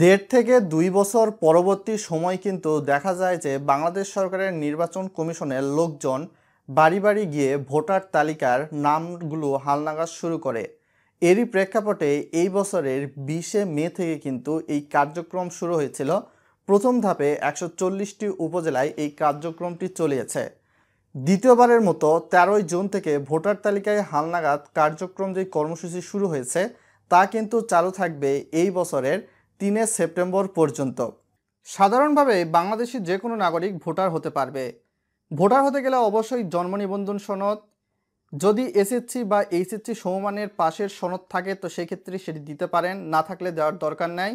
দেড় থেকে দুই বছর পরবর্তী সময় কিন্তু দেখা যায় যে বাংলাদেশ সরকারের নির্বাচন কমিশনের লোকজন বাড়ি বাড়ি গিয়ে ভোটার তালিকার নামগুলো হালনাগাজ শুরু করে এরই প্রেক্ষাপটে এই বছরের বিশে মে থেকে কিন্তু এই কার্যক্রম শুরু হয়েছিল প্রথম ধাপে একশো চল্লিশটি উপজেলায় এই কার্যক্রমটি চলিয়েছে দ্বিতীয়বারের মতো তেরোই জুন থেকে ভোটার তালিকায় হালনাগাদ কার্যক্রম যে কর্মসূচি শুরু হয়েছে তা কিন্তু চালু থাকবে এই বছরের তিনে সেপ্টেম্বর পর্যন্ত সাধারণভাবে বাংলাদেশের যে কোনো নাগরিক ভোটার হতে পারবে ভোটার হতে গেলে অবশ্যই জন্ম নিবন্ধন সনদ যদি এসএসসি বা এইচএসসি সমমানের পাশের সনদ থাকে তো সেক্ষেত্রে সেটি দিতে পারেন না থাকলে দেওয়ার দরকার নাই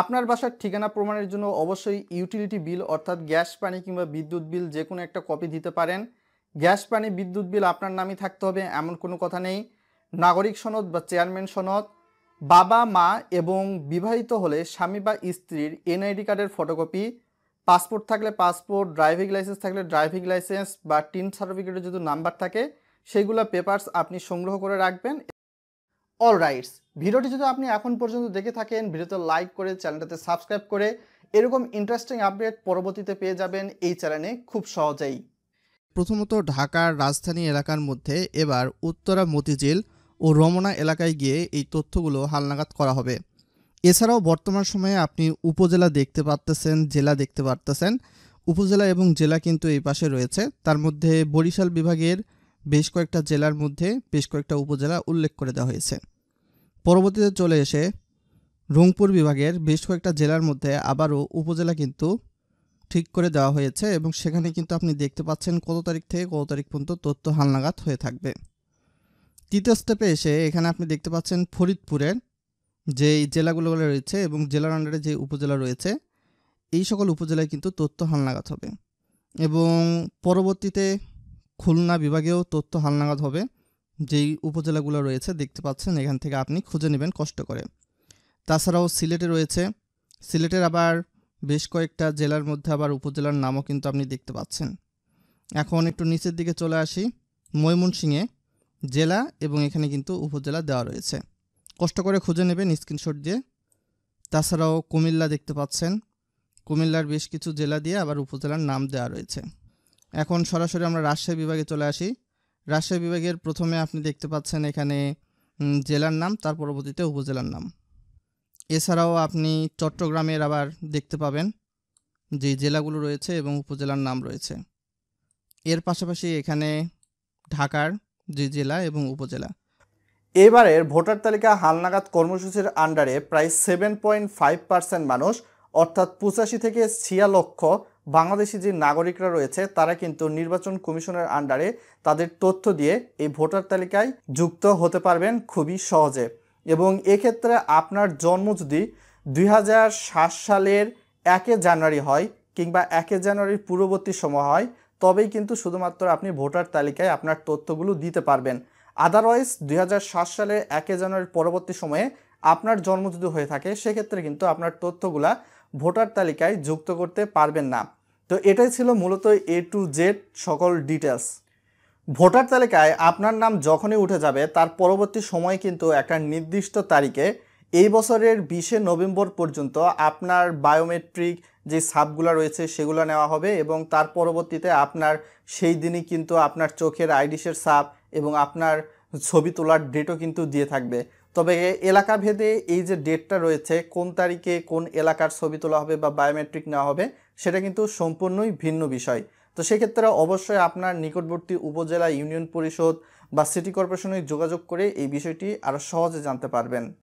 আপনার বাসার ঠিকানা প্রমাণের জন্য অবশ্যই ইউটিলিটি বিল অর্থাৎ গ্যাস পানি কিংবা বিদ্যুৎ বিল যে কোনো একটা কপি দিতে পারেন গ্যাস পানি বিদ্যুৎ বিল আপনার নামই থাকতে হবে এমন কোনো কথা নেই নাগরিক সনদ বা চেয়ারম্যান সনদ বাবা মা এবং বিবাহিত হলে স্বামী বা স্ত্রীর এনআইডি কার্ডের ফটোকপি পাসপোর্ট থাকলে পাসপোর্ট ড্রাইভিং লাইসেন্স থাকলে ড্রাইভিং লাইসেন্স বা টিন সার্টিফিকেটের যদি নাম্বার থাকে সেইগুলো পেপার্স আপনি সংগ্রহ করে রাখবেন অল রাইটস ভিডিওটি যদি আপনি এখন পর্যন্ত দেখে থাকেন ভিডিওতে লাইক করে চ্যানেলটাতে সাবস্ক্রাইব করে এরকম ইন্টারেস্টিং আপডেট পরবর্তীতে পেয়ে যাবেন এই চ্যানেলে খুব সহজেই প্রথমত ঢাকার রাজধানী এলাকার মধ্যে এবার উত্তরা মতিঝিল ও রমনা এলাকায় গিয়ে এই তথ্যগুলো হালনাগাদ করা হবে এছাড়াও বর্তমান সময়ে আপনি উপজেলা দেখতে পারতেছেন জেলা দেখতে পারতেছেন উপজেলা এবং জেলা কিন্তু এই পাশে রয়েছে তার মধ্যে বরিশাল বিভাগের বেশ কয়েকটা জেলার মধ্যে বেশ কয়েকটা উপজেলা উল্লেখ করে দেওয়া হয়েছে পরবর্তীতে চলে এসে রংপুর বিভাগের বেশ কয়েকটা জেলার মধ্যে আবারও উপজেলা কিন্তু ঠিক করে দেওয়া হয়েছে এবং সেখানে কিন্তু আপনি দেখতে পাচ্ছেন কত তারিখ থেকে কত তারিখ পর্যন্ত তথ্য হালনাগাদ হয়ে থাকবে তৃতীয় স্টেপে এসে এখানে আপনি দেখতে পাচ্ছেন ফরিদপুরের যে জেলাগুলো রয়েছে এবং জেলার আন্ডারে যে উপজেলা রয়েছে এই সকল উপজেলায় কিন্তু তথ্য হালনাগাদ হবে এবং পরবর্তীতে খুলনা বিভাগেও তথ্য হালনাগাদ হবে যেই উপজেলাগুলো রয়েছে দেখতে পাচ্ছেন এখান থেকে আপনি খুঁজে নেবেন কষ্ট করে তাছাড়াও সিলেটে রয়েছে সিলেটের আবার বেশ কয়েকটা জেলার মধ্যে আবার উপজেলার নামও কিন্তু আপনি দেখতে পাচ্ছেন এখন একটু নিচের দিকে চলে আসি ময়মনসিংহে জেলা এবং এখানে কিন্তু উপজেলা দেওয়া রয়েছে কষ্ট করে খুঁজে নেবেন স্ক্রিনশট দিয়ে তাছাড়াও কুমিল্লা দেখতে পাচ্ছেন কুমিল্লার বেশ কিছু জেলা দিয়ে আবার উপজেলার নাম দেওয়া রয়েছে এখন সরাসরি আমরা রাজশাহী বিভাগে চলে আসি রাজশাহী বিভাগের প্রথমে আপনি দেখতে পাচ্ছেন এখানে জেলার নাম তার পরবর্তীতে উপজেলার নাম এছাড়াও আপনি চট্টগ্রামের আবার দেখতে পাবেন যে জেলাগুলো রয়েছে এবং উপজেলার নাম রয়েছে এর পাশাপাশি এখানে ঢাকার জেলা এবং উপজেলা এবারের ভোটার তালিকা হালনাগাদ কর্মসূচির আন্ডারে প্রায় সেভেন পয়েন্ট ফাইভ পার্সেন্ট মানুষ অর্থাৎ পঁচাশি থেকে ছিয়া লক্ষ বাংলাদেশি যে নাগরিকরা রয়েছে তারা কিন্তু নির্বাচন কমিশনের আন্ডারে তাদের তথ্য দিয়ে এই ভোটার তালিকায় যুক্ত হতে পারবেন খুবই সহজে এবং এক্ষেত্রে আপনার জন্ম যদি দুই সালের একে জানুয়ারি হয় কিংবা একে জানুয়ারির পূর্ববর্তী সময় হয় তবেই কিন্তু শুধুমাত্র আপনি ভোটার তালিকায় আপনার তথ্যগুলো দিতে পারবেন আদারওয়াইজ দুই সালের একে জানুয়ারির পরবর্তী সময়ে আপনার জন্ম যদি হয়ে থাকে সেক্ষেত্রে কিন্তু আপনার তথ্যগুলা ভোটার তালিকায় যুক্ত করতে পারবেন না তো এটাই ছিল মূলত এ টু জেড সকল ডিটেলস ভোটার তালিকায় আপনার নাম যখনই উঠে যাবে তার পরবর্তী সময় কিন্তু একটা নির্দিষ্ট তারিখে এই বছরের বিশে নভেম্বর পর্যন্ত আপনার বায়োমেট্রিক যে সাপগুলো রয়েছে সেগুলো নেওয়া হবে এবং তার পরবর্তীতে আপনার সেই দিনই কিন্তু আপনার চোখের আইডিশের সাপ এবং আপনার ছবি তোলার ডেটও কিন্তু দিয়ে থাকবে তবে এলাকা ভেদে এই যে ডেটটা রয়েছে কোন তারিখে কোন এলাকার ছবি তোলা হবে বা বায়োমেট্রিক নেওয়া হবে সেটা কিন্তু সম্পূর্ণই ভিন্ন বিষয় তো সেক্ষেত্রে অবশ্যই আপনার নিকটবর্তী উপজেলা ইউনিয়ন পরিষদ বা সিটি কর্পোরেশনে যোগাযোগ করে এই বিষয়টি আরও সহজে জানতে পারবেন